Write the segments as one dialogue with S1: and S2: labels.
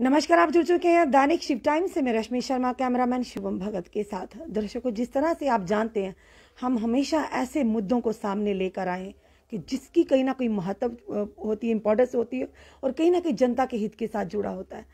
S1: नमस्कार आप जुड़ चुके हैं दैनिक शिव टाइम से मैं रश्मि शर्मा कैमरामैन शिवम भगत के साथ दर्शकों जिस तरह से आप जानते हैं हम हमेशा ऐसे मुद्दों को सामने लेकर आए कि जिसकी कहीं ना कहीं महत्व होती है इम्पोर्टेंस होती है और कहीं ना कहीं जनता के हित के साथ जुड़ा होता है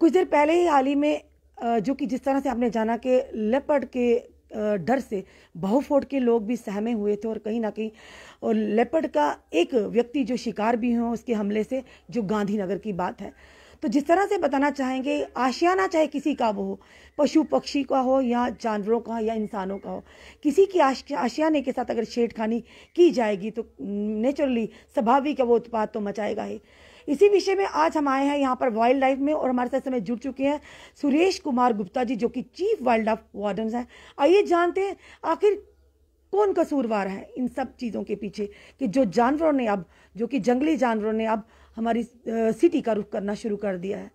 S1: कुछ देर पहले ही हाल ही में जो कि जिस तरह से आपने जाना कि लेपर्ड के डर से बहुफोट के लोग भी सहमे हुए थे और कहीं ना कहीं और लेपर्ड का एक व्यक्ति जो शिकार भी हुए उसके हमले से जो गांधीनगर की बात है तो जिस तरह से बताना चाहेंगे आशियाना चाहे किसी का वो हो पशु पक्षी का हो या जानवरों का या इंसानों का हो किसी की आशियाने के साथ अगर छेड़खानी की जाएगी तो नेचुरली स्वाभाविक वो उत्पाद तो मचाएगा ही इसी विषय में आज हम आए हैं यहाँ पर वाइल्ड लाइफ में और हमारे साथ समय जुड़ चुके हैं सुरेश कुमार गुप्ता जी जो कि चीफ वाइल्ड लाइफ वार्डन हैं आइए जानते हैं आखिर कौन कसूरवार है इन सब चीज़ों के पीछे कि जो जानवरों ने अब जो कि जंगली जानवरों ने अब हमारी सिटी का रुख करना शुरू कर दिया है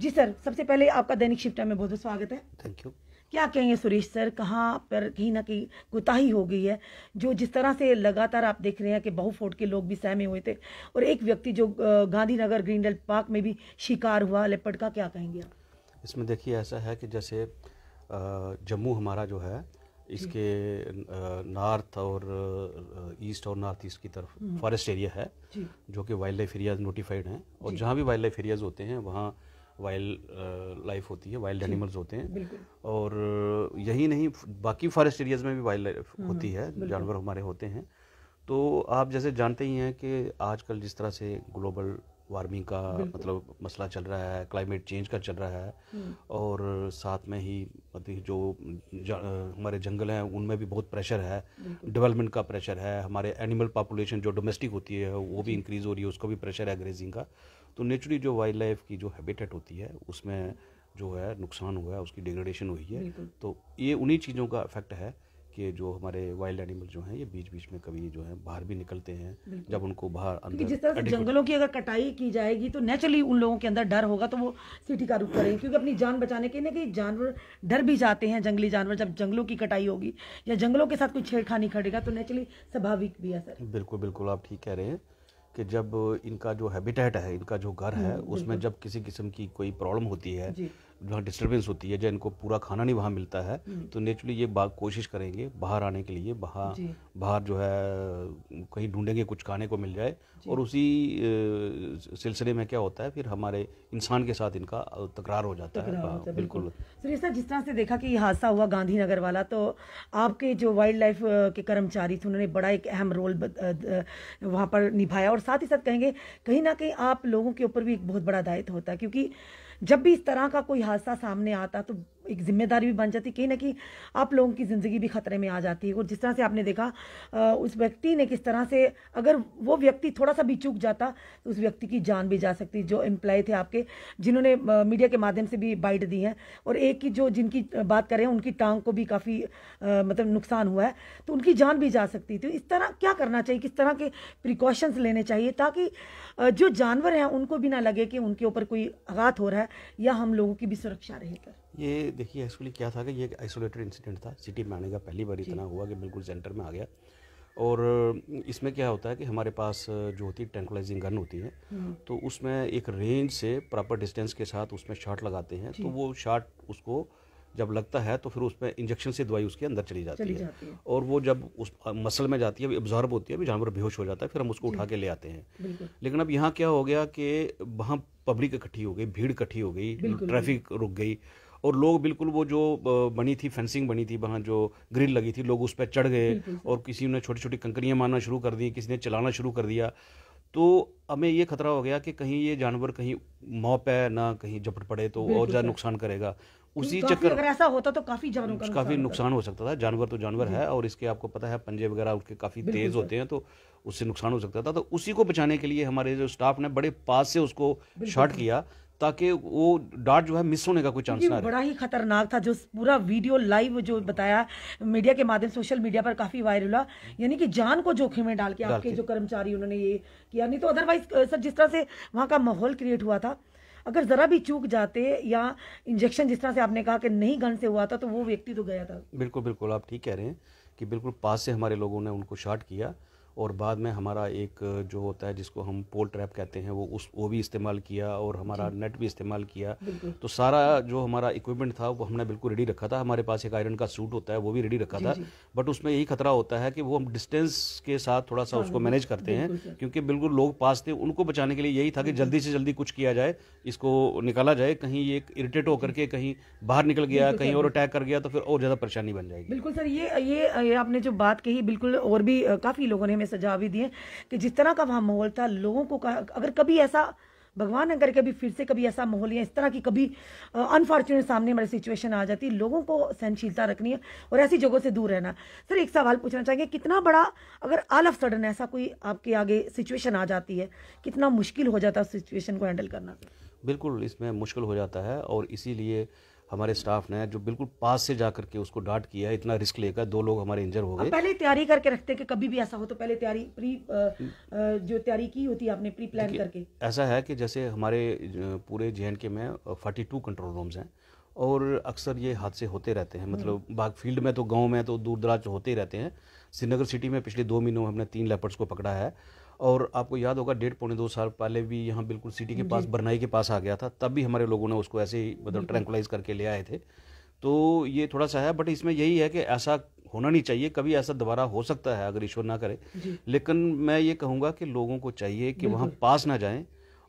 S1: जी सर सबसे पहले आपका दैनिक शिफ्ट में बहुत बहुत स्वागत है थैंक यू क्या कहेंगे सुरेश सर कहाँ पर कहीं ना कहीं कोताही हो गई है जो जिस तरह से लगातार आप देख रहे हैं कि बहुफोट के लोग भी सहमे हुए थे और एक व्यक्ति जो गांधीनगर ग्रीनडल पार्क में भी शिकार हुआ लेपट का क्या कहेंगे आप
S2: इसमें देखिए ऐसा है कि जैसे जम्मू हमारा जो है इसके नॉर्थ और ईस्ट और नॉर्थ ईस्ट की तरफ हम्म। फॉरेस्ट एरिया है जो कि वाइल्ड लाइफ एरियाज नोटिफाइड हैं और जहाँ भी वाइल्ड लाइफ एरियाज होते हैं वहाँ वाइल्ड लाइफ होती है वाइल्ड एनिमल्स होते हैं और यही नहीं बाकी फॉरेस्ट एरियाज में भी वाइल्ड लाइफ हम्म। होती है जानवर हमारे होते हैं तो आप जैसे जानते ही हैं कि आजकल जिस तरह से ग्लोबल वार्मिंग का मतलब मसला चल रहा है क्लाइमेट चेंज का चल रहा है हम्म। और साथ में ही मतलब जो हमारे जंगल हैं उनमें भी बहुत प्रेशर है डेवलपमेंट का प्रेशर है हमारे एनिमल पॉपुलेशन जो डोमेस्टिक होती है वो भी इंक्रीज़ हो रही है उसको भी प्रेशर है ग्रेजिंग का तो नेचुरली जो वाइल्ड लाइफ की जो हैबिटेट होती है उसमें जो है नुकसान हुआ है उसकी डिग्रेडेशन हुई है तो ये उन्हीं चीज़ों का इफेक्ट है कि जो हमारे वाइल्ड एनिमल जो हैं ये बीच बीच में कभी जो है बाहर भी निकलते हैं जब उनको बाहर अंदर जिस तरह जंगलों
S1: की अगर कटाई की जाएगी तो नेचुरली उन लोगों के अंदर डर होगा तो वो सिटी का रुख करेंगे क्योंकि अपनी जान बचाने के लिए कि जानवर डर भी जाते हैं जंगली जानवर जब जंगलों की कटाई होगी या जंगलों के साथ कोई छेड़खानी खड़ेगा तो नेचुरली स्वाभाविक भी है सर
S2: बिल्कुल बिल्कुल आप ठीक कह रहे हैं कि जब इनका जो हैबिटेट है इनका जो घर है हम्म, उसमें जब किसी किस्म की कोई प्रॉब्लम होती है जहाँ डिस्टर्बेंस होती है या इनको पूरा खाना नहीं वहाँ मिलता है हम्म। तो नेचुरली ये बाग कोशिश करेंगे बाहर आने के लिए बाहर बाहर जो है कहीं ढूंढेंगे कुछ खाने को मिल जाए और उसी सिलसिले में क्या होता है फिर हमारे इंसान के साथ इनका तकरार हो जाता तकरार हाँ, है होता बिल्कुल
S1: सर सर जिस तरह से देखा कि ये हादसा हुआ गांधी वाला तो आपके जो वाइल्ड लाइफ के कर्मचारी थे उन्होंने बड़ा एक अहम रोल वहाँ पर निभाया और साथ ही साथ कहेंगे कहीं ना कहीं आप लोगों के ऊपर भी एक बहुत बड़ा दायित्व होता है क्योंकि जब भी इस तरह का कोई हादसा सामने आता तो एक जिम्मेदारी भी बन जाती कहीं ना कहीं आप लोगों की ज़िंदगी भी ख़तरे में आ जाती है और जिस तरह से आपने देखा उस व्यक्ति ने किस तरह से अगर वो व्यक्ति थोड़ा सा भी चूक जाता तो उस व्यक्ति की जान भी जा सकती जो एम्प्लॉय थे आपके जिन्होंने मीडिया के माध्यम से भी बाइट दी है और एक की जो जिनकी बात करें उनकी टांग को भी काफ़ी मतलब नुकसान हुआ है तो उनकी जान भी जा सकती तो इस तरह क्या करना चाहिए किस तरह के प्रिकॉशंस लेने चाहिए ताकि जो जानवर हैं उनको भी ना लगे कि उनके ऊपर कोई आघात हो रहा है या हम लोगों की भी सुरक्षा रहेगा
S2: ये देखिए एक्चुअली क्या था कि ये एक आइसोलेटेड इंसिडेंट था सिटी में आने का पहली बार इतना हुआ कि बिल्कुल सेंटर में आ गया और इसमें क्या होता है कि हमारे पास जो होती है टेंकोलाइजिंग गन होती है हम्म। तो उसमें एक रेंज से प्रॉपर डिस्टेंस के साथ उसमें शॉट लगाते हैं तो वो शॉट उसको जब लगता है तो फिर उसमें इंजेक्शन से दवाई उसके अंदर चली जाती, चली है।, जाती है और वो जब उस मसल में जाती है ऑब्जॉर्ब होती है जानवर बेहोश हो जाता है फिर हम उसको उठा के ले आते हैं लेकिन अब यहाँ क्या हो गया कि वहाँ पब्लिक इकट्ठी हो गई भीड़ इकट्ठी हो गई ट्रैफिक रुक गई और लोग बिल्कुल वो जो बनी थी फेंसिंग बनी थी वहाँ जो ग्रिल लगी थी लोग उस पर चढ़ गए और किसी ने छोटी छोटी कंकरियाँ मारना शुरू कर दी किसी ने चलाना शुरू कर दिया तो हमें ये खतरा हो गया कि कहीं ये जानवर कहीं मौ पे ना कहीं झपट पड़े तो और ज़्यादा नुकसान करेगा उसी चक्कर अगर
S1: ऐसा होता तो काफी जानवर का काफी नुकसान
S2: हो सकता था जानवर तो जानवर है और इसके आपको पता है पंजे वगैरह उसके काफी तेज होते हैं तो उससे नुकसान हो सकता था तो उसी को बचाने के लिए हमारे जो स्टाफ ने बड़े पास से उसको शॉट किया ताकि वो डाट जो है मिस होने का कोई चांस ना बड़ा
S1: ही खतरनाक था जो पूरा वीडियो लाइव जो बताया मीडिया के माध्यम सोशल मीडिया पर काफी वायरल हुआ यानी कि जान को जोखिम में डाल के आपके जो कर्मचारी उन्होंने ये किया नहीं तो अदरवाइज सर जिस तरह से वहाँ का माहौल क्रिएट हुआ था अगर जरा भी चूक जाते या इंजेक्शन जिस तरह से आपने कहा कि नहीं गन से हुआ था तो वो व्यक्ति तो गया था
S2: बिल्कुल बिल्कुल आप ठीक कह रहे हैं कि बिल्कुल पास से हमारे लोगों ने उनको शॉट किया और बाद में हमारा एक जो होता है जिसको हम पोल ट्रैप कहते हैं वो उस वो भी इस्तेमाल किया और हमारा नेट भी इस्तेमाल किया तो सारा जो हमारा इक्विपमेंट था वो हमने बिल्कुल रेडी रखा था हमारे पास एक आयरन का सूट होता है वो भी रेडी रखा था बट उसमें यही खतरा होता है कि वो हम डिस्टेंस के साथ थोड़ा सा हाँ, उसको मैनेज हाँ, करते हैं क्योंकि बिल्कुल लोग पास थे उनको बचाने के लिए यही था कि जल्दी से जल्दी कुछ किया जाए इसको निकाला जाए कहीं ये इरिटेट होकर के कहीं बाहर निकल गया कहीं और अटैक कर गया तो फिर और ज़्यादा परेशानी बन जाएगी
S1: बिल्कुल सर ये ये आपने जो बात कही बिल्कुल और भी काफ़ी लोगों ने हमें सजा भी दिए कि जिस तरह का वहाँ माहौल था लोगों को अगर कभी ऐसा भगवान अगर करे कभी फिर से कभी ऐसा माहौल या इस तरह की कभी अनफॉर्चुनेट सामने हमारी सिचुएशन आ जाती है लोगों को सहनशीलता रखनी है और ऐसी जगहों से दूर रहना सर एक सवाल पूछना चाहेंगे कितना बड़ा अगर आल ऑफ सडन ऐसा कोई आपके आगे सिचुएशन आ जाती है कितना मुश्किल हो जाता है उस सिचुएशन को हैंडल करना
S2: बिल्कुल इसमें मुश्किल हो जाता है और इसीलिए हमारे स्टाफ ने जो बिल्कुल पास से जा करके उसको डांट किया इतना रिस्क लेकर दो लोग हमारे इंजर हो गए पहले
S1: तैयारी करके रखते हैं कि कभी भी ऐसा हो तो पहले तैयारी प्री जो तैयारी की होती है आपने प्री प्लान करके
S2: ऐसा है कि जैसे हमारे पूरे जे के में फोर्टी कंट्रोल रूम्स हैं और अक्सर ये हादसे होते रहते हैं मतलब हम्म। बाग फील्ड में तो गाँव में तो दूर दराज होते ही रहते हैं श्रीनगर सिटी में पिछले दो महीनों में हमने तीन लेपर्ड्स को पकड़ा है और आपको याद होगा डेढ़ पौने दो साल पहले भी यहाँ बिल्कुल सिटी के पास बरनाई के पास आ गया था तब भी हमारे लोगों ने उसको ऐसे ही मतलब ट्रैंकुलाइज करके ले आए थे तो ये थोड़ा सा है बट इसमें यही है कि ऐसा होना नहीं चाहिए कभी ऐसा दोबारा हो सकता है अगर ईश्वर ना करे लेकिन मैं ये कहूँगा कि लोगों को चाहिए कि वहाँ पास ना जाएं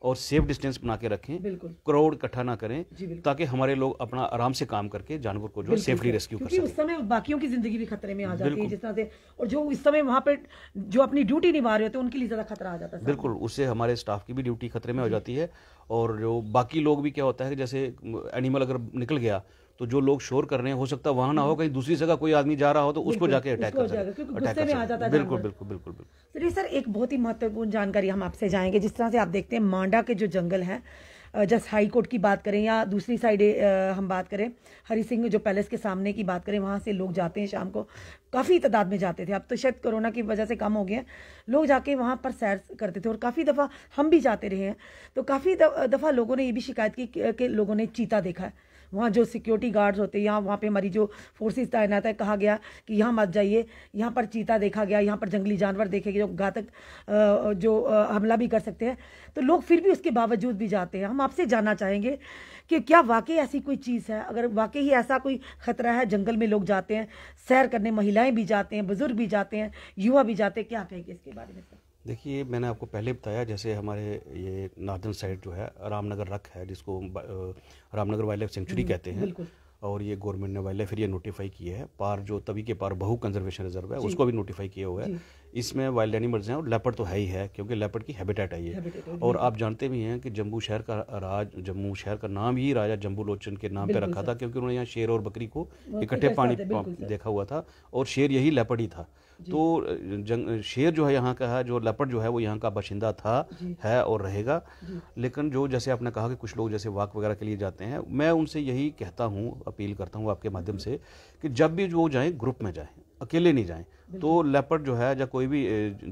S2: और सेफ डिस्टेंस बना के रखें क्राउड इकट्ठा ना करें ताकि हमारे लोग अपना आराम से काम करके जानवर को जो सेफली रेस्क्यू कर उस
S1: समय बाकियों की जिंदगी भी खतरे में आ जाती है जिस तरह से और जो इस समय वहाँ पे जो अपनी ड्यूटी निभा रहे होते हैं उनके लिए ज्यादा खतरा आ जाता है बिल्कुल
S2: उससे हमारे स्टाफ की भी ड्यूटी खतरे में हो जाती है और जो बाकी लोग भी क्या होता है जैसे एनिमल अगर निकल गया तो जो लोग शोर कर रहे हैं हो सकता है वहां ना हो कहीं दूसरी जगह कोई आदमी जा रहा हो तो उसको जाके अटैक कर बिल्कुल बिल्कुल बिल्कुल बिल्कुल
S1: चलिए सर एक बहुत ही महत्वपूर्ण जानकारी हम आपसे जाएंगे जिस तरह से आप देखते हैं मांडा के जो जंगल है जस्ट हाई कोर्ट की बात करें या दूसरी साइड हम बात करें हरी सिंह जो पैलेस के सामने की बात करें वहाँ से लोग जाते हैं शाम को काफ़ी तादाद में जाते थे अब तो शायद कोरोना की वजह से कम हो गया लोग जाके वहाँ पर सैर करते थे और काफ़ी दफ़ा हम भी जाते रहे हैं तो काफ़ी दफ़ा लोगों ने ये भी शिकायत की कि लोगों ने चीता देखा है वहाँ जो सिक्योरिटी गार्ड्स होते हैं यहाँ वहाँ पे हमारी जो फोर्सेस तैनात है कहा गया कि यहाँ मत जाइए यहाँ पर चीता देखा गया यहाँ पर जंगली जानवर देखे गए जो घातक जो हमला भी कर सकते हैं तो लोग फिर भी उसके बावजूद भी जाते हैं हम आपसे जानना चाहेंगे कि क्या वाकई ऐसी कोई चीज़ है अगर वाकई ही ऐसा कोई ख़तरा है जंगल में लोग जाते हैं सैर करने महिलाएं भी जाते हैं बुज़ुर्ग भी जाते हैं युवा भी जाते हैं क्या कहेंगे इसके बारे में
S2: देखिए मैंने आपको पहले बताया जैसे हमारे ये नार्दर्न साइड जो है रामनगर रख है जिसको रामनगर वाइल्ड लाइफ सेंचुरी हम्म, कहते हैं और ये गवर्नमेंट ने वाइल्ड लाइफ एरिया नोटिफाई किया है पार जो तभी के पार बहु कंजर्वेशन रिजर्व है उसको भी नोटिफाई किया हुआ है इसमें वाइल्ड एनिमल्स हैं और लेपर्ड तो है ही है क्योंकि लेपर्ड की हैबिटेट है ये और आप जानते भी हैं कि जम्मू शहर का राज जम्मू शहर का नाम ही राजा जम्बू लोचन के नाम पर रखा था क्योंकि उन्होंने यहाँ शेर और बकरी को इकट्ठे पानी देखा हुआ था और शेर यही लेपर्ड ही था तो जंग शेर जो है यहाँ का है जो लपट जो है वो यहाँ का बाशिंदा था है और रहेगा लेकिन जो जैसे आपने कहा कि कुछ लोग जैसे वाक वगैरह के लिए जाते हैं मैं उनसे यही कहता हूँ अपील करता हूँ आपके माध्यम से कि जब भी वो जाएँ ग्रुप में जाएँ अकेले नहीं जाएं तो लेपर्ड जो है या कोई भी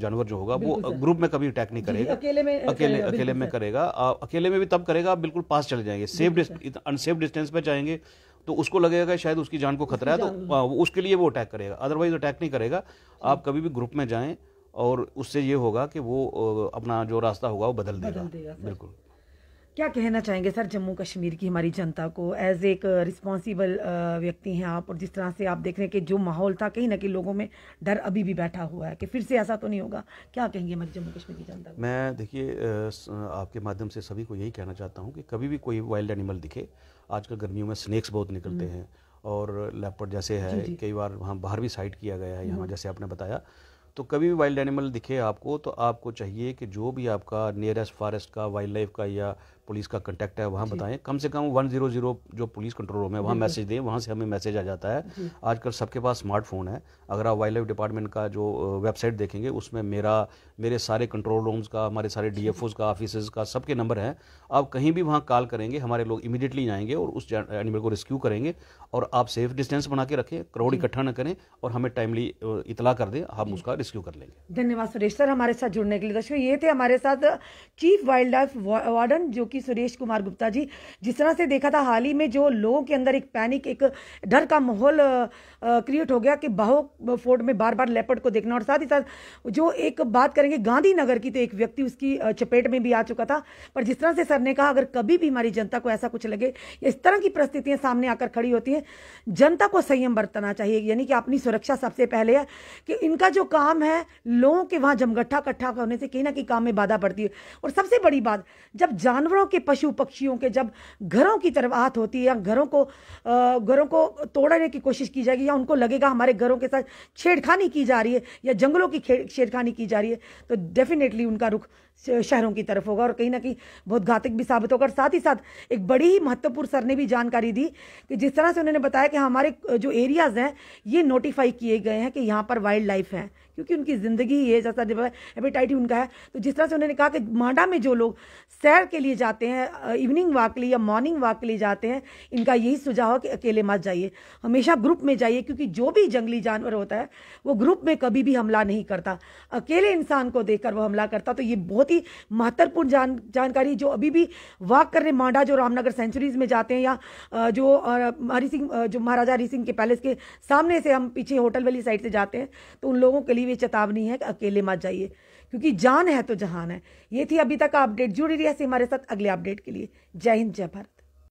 S2: जानवर जो होगा वो ग्रुप में कभी अटैक नहीं करेगा अकेले में अकेले अकेले में करेगा अकेले में भी तब करेगा आप बिल्कुल पास चले जाएंगे सेफ अनसेफ डिस्टेंस पे जाएंगे तो उसको लगेगा शायद उसकी जान को खतरा है तो उसके लिए वो अटैक करेगा अदरवाइज अटैक नहीं करेगा आप कभी भी ग्रुप में जाएं और उससे ये होगा कि वो अपना जो रास्ता होगा वो बदल देगा, बदल देगा बिल्कुल
S1: क्या कहना चाहेंगे सर जम्मू कश्मीर की हमारी जनता को एज एक रिस्पॉन्सिबल uh, uh, व्यक्ति हैं आप और जिस तरह से आप देख रहे हैं कि जो माहौल था कहीं ना कहीं लोगों में डर अभी भी बैठा हुआ है कि फिर से ऐसा तो नहीं होगा क्या कहेंगे हमारी जम्मू कश्मीर की जनता को
S2: मैं देखिए uh, आपके माध्यम से सभी को यही कहना चाहता हूँ कि कभी भी कोई वाइल्ड एनिमल दिखे आजकल गर्मियों में स्नैक्स बहुत निकलते हम्म। हैं और लैपटॉप जैसे है कई बार वहाँ बाहर भी साइड किया गया है यहाँ हम्म। जैसे आपने बताया तो कभी भी वाइल्ड एनिमल दिखे आपको तो आपको चाहिए कि जो भी आपका नियरेस्ट फॉरेस्ट का वाइल्ड लाइफ का या पुलिस का कंटेक्ट है वहाँ बताएं कम से कम वन जीरो जीरो जो पुलिस कंट्रोल रूम है वहाँ मैसेज दें वहाँ से हमें मैसेज आ जाता है आजकल सबके पास स्मार्टफोन है अगर आप वाइल्ड लाइफ डिपार्टमेंट का जो वेबसाइट देखेंगे उसमें मेरा मेरे सारे कंट्रोल रूम्स का हमारे सारे डी का ऑफिस का सबके नंबर हैं आप कहीं भी वहाँ कॉल करेंगे हमारे लोग इमीडिएटली जाएंगे और उस एनिमल को रेस्क्यू करेंगे और आप सेफ डिस्टेंस बना के रखें क्राउड इकट्ठा न करें और हमें टाइमली इतला कर दें हम उसका रेस्क्यू कर लेंगे
S1: धन्यवाद सुरेश सर हमारे साथ जुड़ने के लिए दर्शकों ये थे हमारे साथ चीफ वाइल्ड लाइफ वार्डन जो कि सुरेश कुमार गुप्ता जी जिस तरह से देखा था हाल ही में जो लोगों के अंदर एक पैनिक एक डर का माहौल क्रिएट हो गया कि बाहो फोर्ट में बार बार लेपर्ड को देखना और साथ ही साथ जो एक बात करेंगे गांधीनगर की तो एक व्यक्ति उसकी चपेट में भी आ चुका था पर जिस तरह से सर ने कहा अगर कभी भी हमारी जनता को ऐसा कुछ लगे इस तरह की परिस्थितियां सामने आकर खड़ी होती हैं जनता को संयम बरतना चाहिए यानी कि अपनी सुरक्षा सबसे पहले है कि इनका जो काम है लोगों के वहां जमगट्ठा इकट्ठा होने से कहीं ना कहीं काम में बाधा पड़ती है और सबसे बड़ी बात जब जानवरों घरों के पशु पक्षियों के जब घरों की तरफ आहत होती है या घरों को घरों को तोड़ने की कोशिश की जाएगी या उनको लगेगा हमारे घरों के साथ छेड़खानी की जा रही है या जंगलों की छेड़खानी की जा रही है तो डेफिनेटली उनका रुख शहरों की तरफ होगा और कहीं ना कहीं बहुत घातक भी साबित होगा और साथ ही साथ एक बड़ी ही महत्वपूर्ण सर ने भी जानकारी दी कि जिस तरह से उन्होंने बताया कि हमारे जो एरियाज़ हैं ये नोटिफाई किए गए हैं कि यहाँ पर वाइल्ड लाइफ है क्योंकि उनकी ज़िंदगी ही है जैसा एपेटाइट उनका है तो जिस तरह से उन्होंने कहा कि मांडा में जो लोग सैर के लिए जाते हैं इवनिंग वॉक के लिए या मॉर्निंग वॉक के लिए जाते हैं इनका यही सुझाव है कि अकेले मत जाइए हमेशा ग्रुप में जाइए क्योंकि जो भी जंगली जानवर होता है वो ग्रुप में कभी भी हमला नहीं करता अकेले इंसान को देखकर वो हमला करता तो ये बहुत ही महत्वपूर्ण जान जानकारी जो अभी भी वॉक करने मांडा जो रामनगर सेंचुरीज में जाते हैं या जो हरी सिंह जो महाराजा हरी सिंह के पैलेस के सामने से हम पीछे होटल वाली साइड से जाते हैं तो उन लोगों के लिए दी भी चेतावनी है कि अकेले मत जाइए क्योंकि जान है तो जहान है ये थी अभी तक अपडेट जुड़ी रही ऐसे हमारे साथ अगले अपडेट के लिए जय हिंद जय भारत